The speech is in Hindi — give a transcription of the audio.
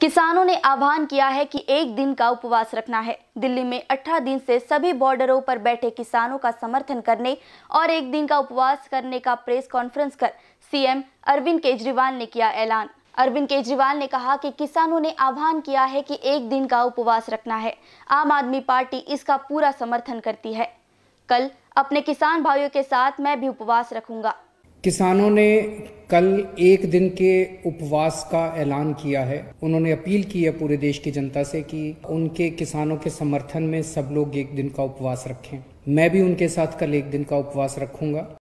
किसानों ने आह्वान किया है कि एक दिन का उपवास रखना है दिल्ली में अठारह दिन से सभी बॉर्डरों पर बैठे किसानों का समर्थन करने और एक दिन का उपवास करने का प्रेस कॉन्फ्रेंस कर सीएम अरविंद केजरीवाल ने किया ऐलान अरविंद केजरीवाल ने कहा कि किसानों ने आह्वान किया है कि एक दिन का उपवास रखना है आम आदमी पार्टी इसका पूरा समर्थन करती है कल अपने किसान भाइयों के साथ मैं भी उपवास रखूंगा किसानों ने कल एक दिन के उपवास का ऐलान किया है उन्होंने अपील की है पूरे देश की जनता से कि उनके किसानों के समर्थन में सब लोग एक दिन का उपवास रखें मैं भी उनके साथ कल एक दिन का उपवास रखूंगा